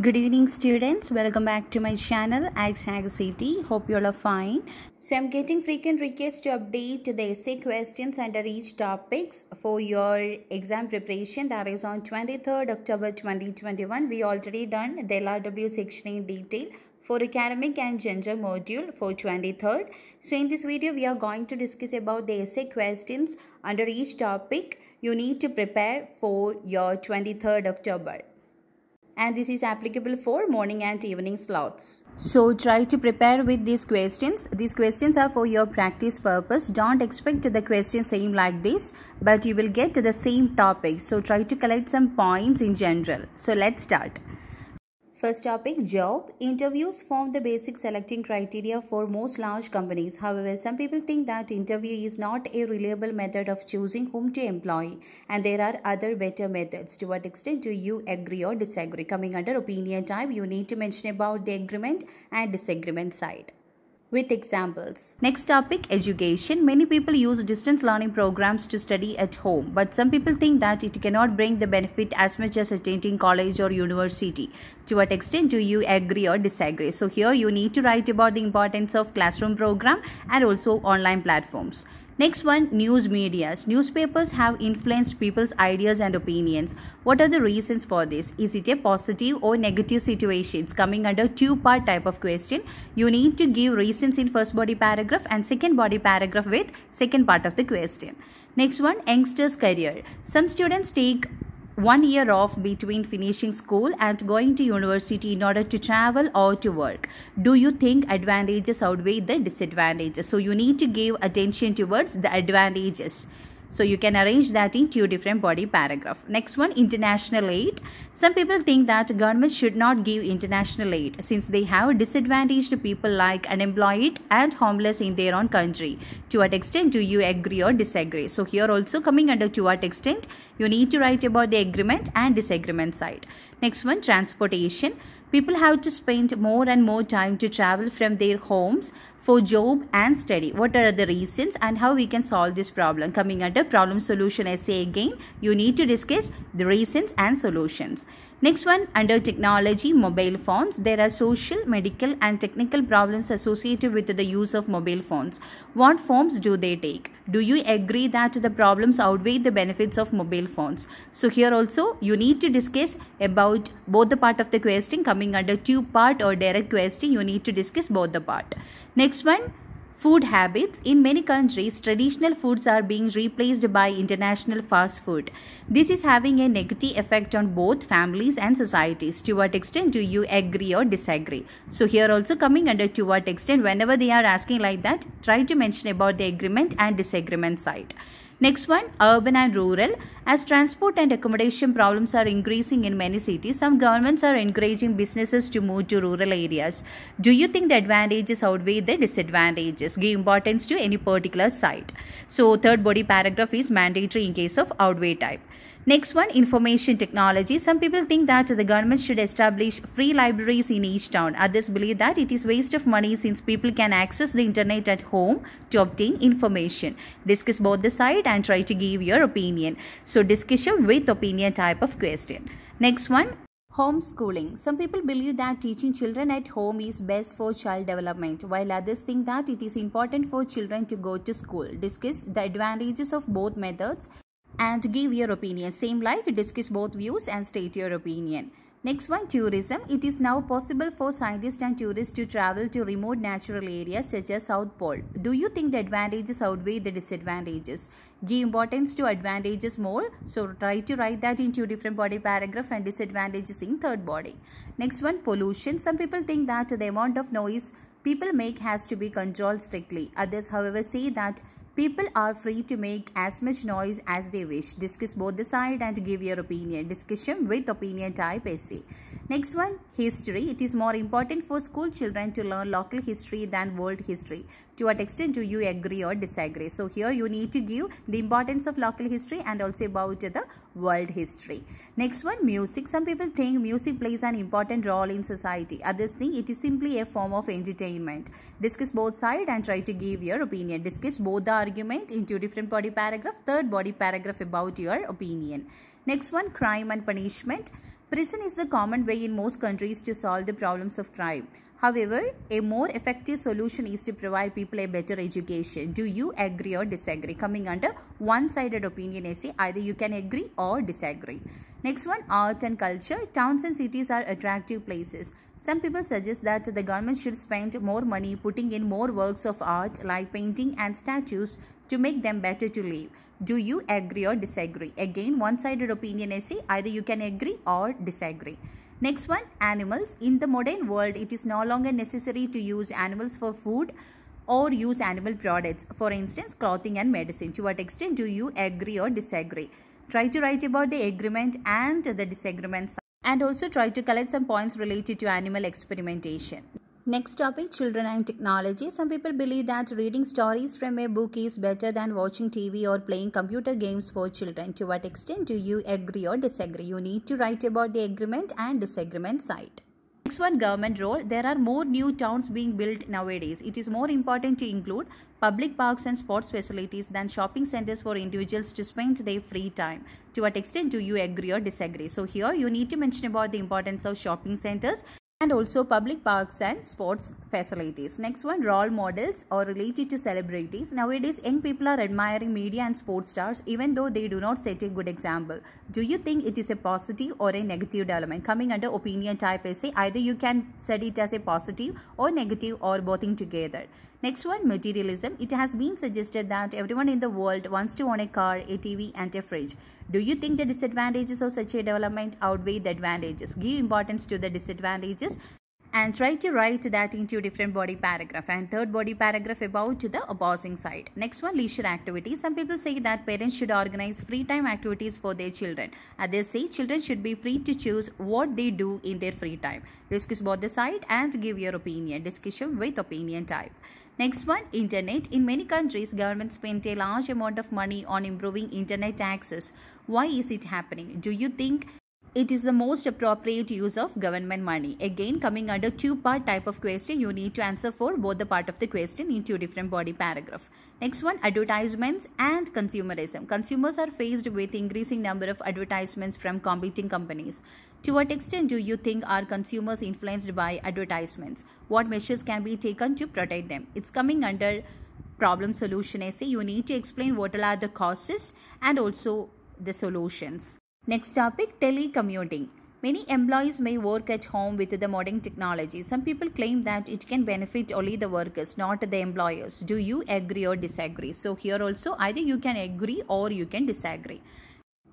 good evening students welcome back to my channel Agsaga city hope you all are fine so i'm getting frequent requests to update the essay questions under each topics for your exam preparation that is on 23rd october 2021 we already done the lrw section in detail for academic and gender module for 23rd so in this video we are going to discuss about the essay questions under each topic you need to prepare for your 23rd october and this is applicable for morning and evening slots. So try to prepare with these questions. These questions are for your practice purpose. Don't expect the questions same like this but you will get the same topic. So try to collect some points in general. So let's start. First topic job. Interviews form the basic selecting criteria for most large companies. However, some people think that interview is not a reliable method of choosing whom to employ and there are other better methods. To what extent do you agree or disagree? Coming under opinion type, you need to mention about the agreement and disagreement side with examples. Next topic education. Many people use distance learning programs to study at home, but some people think that it cannot bring the benefit as much as attending college or university. To what extent do you agree or disagree? So, here you need to write about the importance of classroom program and also online platforms. Next one, news medias. Newspapers have influenced people's ideas and opinions. What are the reasons for this? Is it a positive or negative situation? It's coming under two-part type of question. You need to give reasons in first body paragraph and second body paragraph with second part of the question. Next one, youngster's career. Some students take one year off between finishing school and going to university in order to travel or to work do you think advantages outweigh the disadvantages so you need to give attention towards the advantages so you can arrange that in two different body paragraph. Next one, international aid. Some people think that government should not give international aid since they have disadvantaged people like unemployed and homeless in their own country. To what extent do you agree or disagree? So here also coming under to what extent you need to write about the agreement and disagreement side. Next one, transportation. People have to spend more and more time to travel from their homes for job and study. What are the reasons and how we can solve this problem? Coming under problem solution essay again, you need to discuss the reasons and solutions. Next one, under technology, mobile phones, there are social, medical and technical problems associated with the use of mobile phones. What forms do they take? Do you agree that the problems outweigh the benefits of mobile phones? So here also, you need to discuss about both the part of the question coming under two part or direct question, you need to discuss both the part. Next one, food habits. In many countries, traditional foods are being replaced by international fast food. This is having a negative effect on both families and societies. To what extent do you agree or disagree? So here also coming under to what extent, whenever they are asking like that, try to mention about the agreement and disagreement side. Next one, urban and rural. As transport and accommodation problems are increasing in many cities, some governments are encouraging businesses to move to rural areas. Do you think the advantages outweigh the disadvantages? Give importance to any particular site. So, third body paragraph is mandatory in case of outweigh type. Next one, information technology. Some people think that the government should establish free libraries in each town. Others believe that it is waste of money since people can access the internet at home to obtain information. Discuss both the side and try to give your opinion. So discussion with opinion type of question. Next one, Homeschooling. Some people believe that teaching children at home is best for child development, while others think that it is important for children to go to school. Discuss the advantages of both methods and give your opinion. Same like discuss both views and state your opinion. Next one, tourism. It is now possible for scientists and tourists to travel to remote natural areas such as South Pole. Do you think the advantages outweigh the disadvantages? Give importance to advantages more. So try to write that in two different body paragraph and disadvantages in third body. Next one, pollution. Some people think that the amount of noise people make has to be controlled strictly. Others, however, say that People are free to make as much noise as they wish. Discuss both the side and give your opinion. Discussion with opinion type essay. Next one, history, it is more important for school children to learn local history than world history. To what extent do you agree or disagree? So here you need to give the importance of local history and also about the world history. Next one, music. Some people think music plays an important role in society. Others think it is simply a form of entertainment. Discuss both sides and try to give your opinion. Discuss both the argument into different body paragraph, third body paragraph about your opinion. Next one, crime and punishment. Prison is the common way in most countries to solve the problems of crime. However, a more effective solution is to provide people a better education. Do you agree or disagree? Coming under one-sided opinion essay, either you can agree or disagree. Next one, art and culture. Towns and cities are attractive places. Some people suggest that the government should spend more money putting in more works of art like painting and statues to make them better to live. Do you agree or disagree? Again, one-sided opinion essay. Either you can agree or disagree. Next one, animals. In the modern world, it is no longer necessary to use animals for food or use animal products. For instance, clothing and medicine. To what extent do you agree or disagree? Try to write about the agreement and the disagreement and also try to collect some points related to animal experimentation. Next topic children and technology. Some people believe that reading stories from a book is better than watching TV or playing computer games for children. To what extent do you agree or disagree? You need to write about the agreement and disagreement side. Next one government role. There are more new towns being built nowadays. It is more important to include public parks and sports facilities than shopping centers for individuals to spend their free time. To what extent do you agree or disagree? So here you need to mention about the importance of shopping centers and also public parks and sports facilities. Next one, role models or related to celebrities. Nowadays, young people are admiring media and sports stars even though they do not set a good example. Do you think it is a positive or a negative development? Coming under opinion type essay, either you can set it as a positive or negative or both in together. Next one, materialism. It has been suggested that everyone in the world wants to own a car, a TV and a fridge. Do you think the disadvantages of such a development outweigh the advantages? Give importance to the disadvantages and try to write that into different body paragraph and third body paragraph about the opposing side. Next one, leisure activities. Some people say that parents should organize free time activities for their children. Others say children should be free to choose what they do in their free time. Discuss both the side and give your opinion. Discussion with opinion type. Next one, internet. In many countries, governments spend a large amount of money on improving internet access. Why is it happening? Do you think it is the most appropriate use of government money. Again, coming under two-part type of question, you need to answer for both the part of the question in two different body paragraph. Next one, advertisements and consumerism. Consumers are faced with increasing number of advertisements from competing companies. To what extent do you think are consumers influenced by advertisements? What measures can be taken to protect them? It's coming under problem solution essay. You need to explain what are the causes and also the solutions. Next topic telecommuting. Many employees may work at home with the modern technology. Some people claim that it can benefit only the workers, not the employers. Do you agree or disagree? So, here also, either you can agree or you can disagree.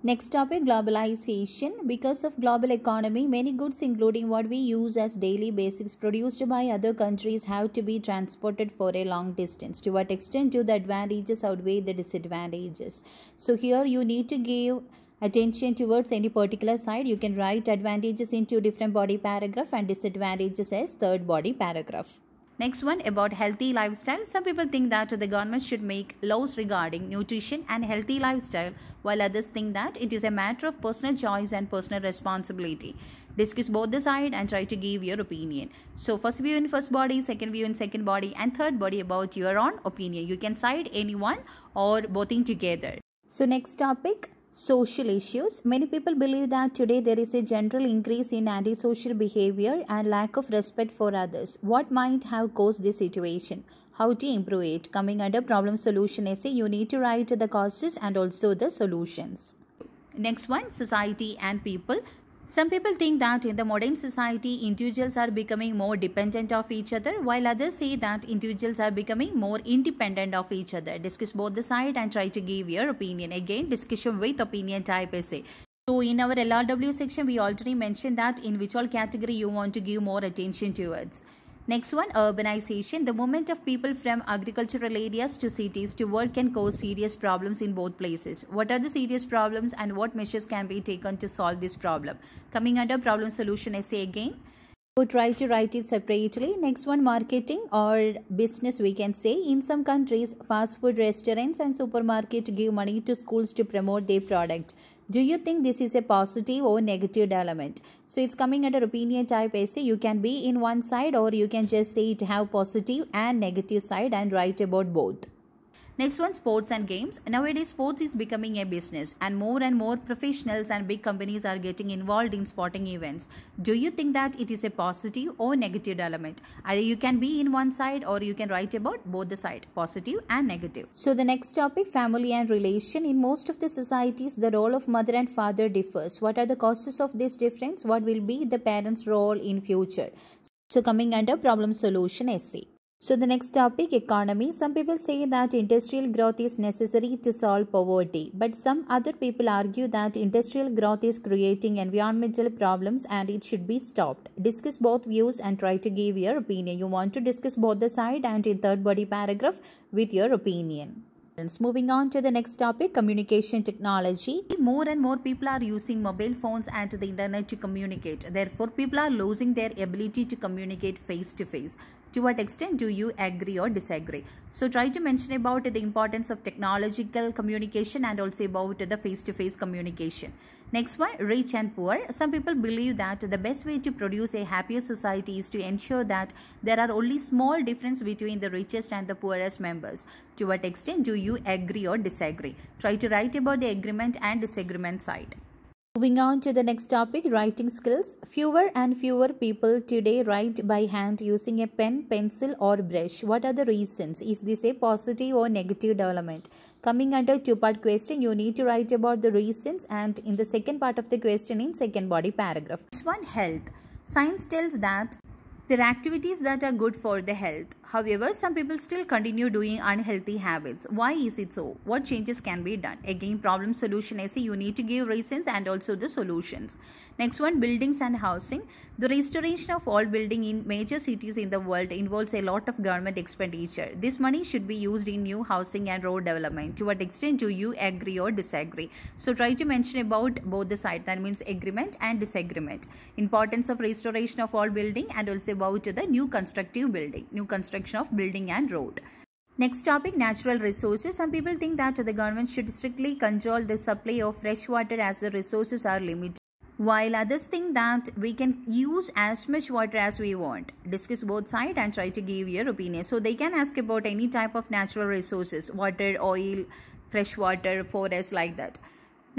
Next topic globalization. Because of global economy, many goods including what we use as daily basics produced by other countries have to be transported for a long distance. To what extent do the advantages outweigh the disadvantages? So here you need to give attention towards any particular side. You can write advantages into different body paragraph and disadvantages as third body paragraph. Next one about healthy lifestyle. Some people think that the government should make laws regarding nutrition and healthy lifestyle, while others think that it is a matter of personal choice and personal responsibility. Discuss both the side and try to give your opinion. So first view in first body, second view in second body, and third body about your own opinion. You can side anyone or both in together. So next topic social issues. Many people believe that today there is a general increase in antisocial behavior and lack of respect for others. What might have caused this situation? How to improve it? Coming under problem solution essay, you need to write the causes and also the solutions. Next one society and people. Some people think that in the modern society, individuals are becoming more dependent of each other, while others say that individuals are becoming more independent of each other. Discuss both the side and try to give your opinion. Again, discussion with opinion type essay. So in our LRW section, we already mentioned that in which all category you want to give more attention towards. Next one, urbanization. The movement of people from agricultural areas to cities to work can cause serious problems in both places. What are the serious problems and what measures can be taken to solve this problem? Coming under problem solution essay again. try to write it separately. Next one, marketing or business, we can say. In some countries, fast food restaurants and supermarket give money to schools to promote their product do you think this is a positive or negative development so it's coming under opinion type essay you can be in one side or you can just say it have positive and negative side and write about both Next one, sports and games. Nowadays, sports is becoming a business and more and more professionals and big companies are getting involved in sporting events. Do you think that it is a positive or negative element? Either you can be in one side or you can write about both the side, positive and negative. So the next topic, family and relation. In most of the societies, the role of mother and father differs. What are the causes of this difference? What will be the parents' role in future? So coming under problem solution essay. So the next topic economy some people say that industrial growth is necessary to solve poverty but some other people argue that industrial growth is creating environmental problems and it should be stopped discuss both views and try to give your opinion you want to discuss both the side and in third body paragraph with your opinion Moving on to the next topic, communication technology. More and more people are using mobile phones and the internet to communicate. Therefore, people are losing their ability to communicate face to face. To what extent do you agree or disagree? So try to mention about the importance of technological communication and also about the face to face communication. Next one, rich and poor. Some people believe that the best way to produce a happier society is to ensure that there are only small difference between the richest and the poorest members. To what extent do you agree or disagree? Try to write about the agreement and disagreement side. Moving on to the next topic, writing skills. Fewer and fewer people today write by hand using a pen, pencil or brush. What are the reasons? Is this a positive or negative development? Coming under two-part question, you need to write about the reasons and in the second part of the question in second body paragraph. This one, health. Science tells that there are activities that are good for the health. However, some people still continue doing unhealthy habits. Why is it so? What changes can be done? Again, problem solution essay, you need to give reasons and also the solutions. Next one, buildings and housing. The restoration of all building in major cities in the world involves a lot of government expenditure. This money should be used in new housing and road development. To what extent do you agree or disagree? So try to mention about both the side. That means agreement and disagreement. Importance of restoration of all building and also about the new constructive building. New construct construction of building and road. Next topic, natural resources. Some people think that the government should strictly control the supply of fresh water as the resources are limited while others think that we can use as much water as we want. Discuss both sides and try to give your opinion. So they can ask about any type of natural resources, water, oil, fresh water, forest like that.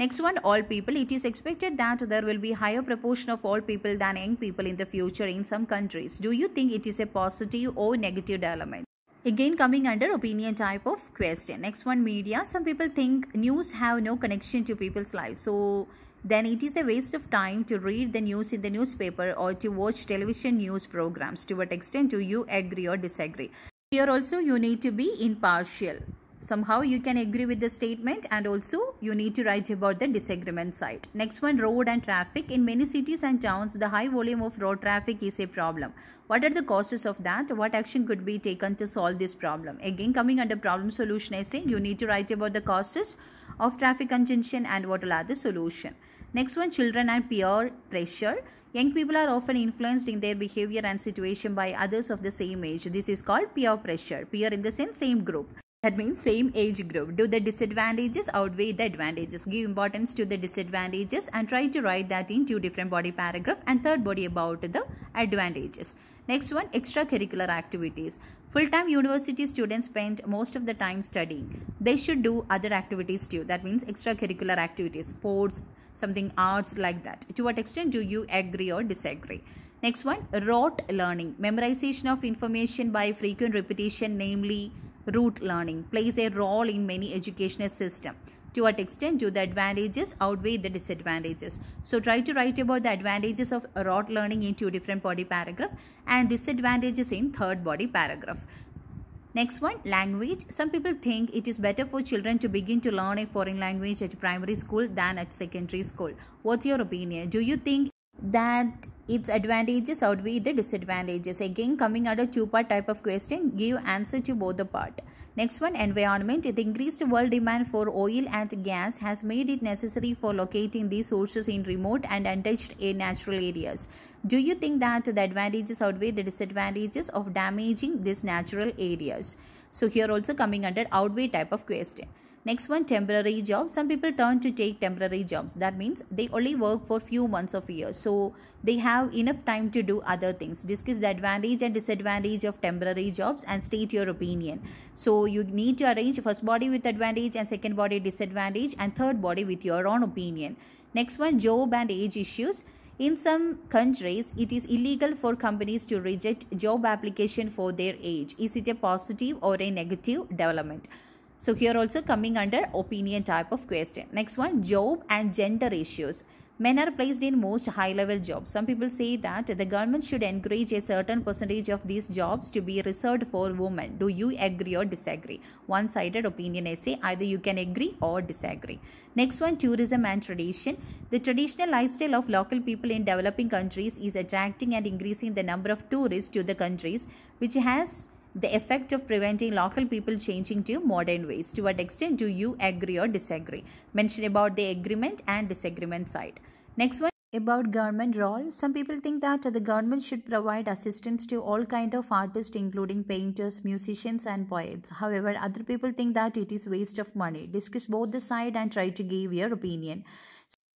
Next one, all people. It is expected that there will be higher proportion of all people than young people in the future in some countries. Do you think it is a positive or negative development? Again coming under opinion type of question. Next one, media. Some people think news have no connection to people's lives. So then it is a waste of time to read the news in the newspaper or to watch television news programs. To what extent do you agree or disagree? Here also you need to be impartial somehow you can agree with the statement and also you need to write about the disagreement side. Next one road and traffic. In many cities and towns the high volume of road traffic is a problem. What are the causes of that? What action could be taken to solve this problem? Again coming under problem solution essay you need to write about the causes of traffic congestion and what will are the solution. Next one children and peer pressure. Young people are often influenced in their behavior and situation by others of the same age. This is called peer pressure. Peer in the sense same group that means same age group do the disadvantages outweigh the advantages give importance to the disadvantages and try to write that in two different body paragraph and third body about the advantages next one extracurricular activities full-time university students spend most of the time studying they should do other activities too that means extracurricular activities sports something arts like that to what extent do you agree or disagree next one rote learning memorization of information by frequent repetition namely root learning plays a role in many educational system to what extent do the advantages outweigh the disadvantages so try to write about the advantages of rote learning in two different body paragraph and disadvantages in third body paragraph Next one, language. Some people think it is better for children to begin to learn a foreign language at primary school than at secondary school. What's your opinion? Do you think that its advantages outweigh the disadvantages. Again, coming out of two-part type of question, give answer to both the part. Next one, environment. The increased world demand for oil and gas has made it necessary for locating these sources in remote and untouched natural areas. Do you think that the advantages outweigh the disadvantages of damaging these natural areas? So here also coming under outweigh type of question. Next one, temporary jobs. Some people turn to take temporary jobs. That means they only work for few months of year. So they have enough time to do other things. Discuss the advantage and disadvantage of temporary jobs and state your opinion. So you need to arrange first body with advantage and second body disadvantage and third body with your own opinion. Next one, job and age issues. In some countries, it is illegal for companies to reject job application for their age. Is it a positive or a negative development? So here also coming under opinion type of question. Next one, job and gender ratios. Men are placed in most high-level jobs. Some people say that the government should encourage a certain percentage of these jobs to be reserved for women. Do you agree or disagree? One-sided opinion essay. Either you can agree or disagree. Next one, tourism and tradition. The traditional lifestyle of local people in developing countries is attracting and increasing the number of tourists to the countries, which has the effect of preventing local people changing to modern ways. To what extent do you agree or disagree? Mention about the agreement and disagreement side. Next one about government role some people think that the government should provide assistance to all kind of artists including painters musicians and poets however other people think that it is waste of money discuss both the side and try to give your opinion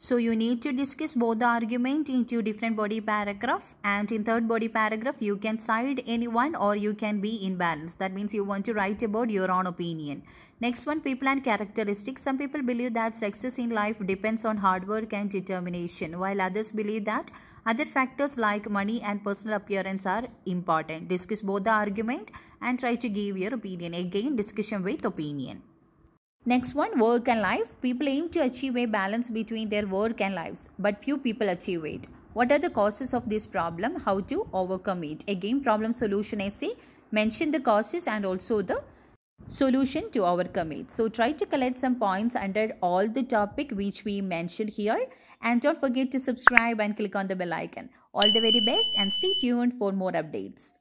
so you need to discuss both the argument in two different body paragraph and in third body paragraph you can side anyone or you can be in balance. That means you want to write about your own opinion. Next one people and characteristics. Some people believe that success in life depends on hard work and determination while others believe that other factors like money and personal appearance are important. Discuss both the argument and try to give your opinion. Again discussion with opinion. Next one, work and life. People aim to achieve a balance between their work and lives, but few people achieve it. What are the causes of this problem? How to overcome it? Again, problem solution essay. Mention the causes and also the solution to overcome it. So try to collect some points under all the topic which we mentioned here. And don't forget to subscribe and click on the bell icon. All the very best and stay tuned for more updates.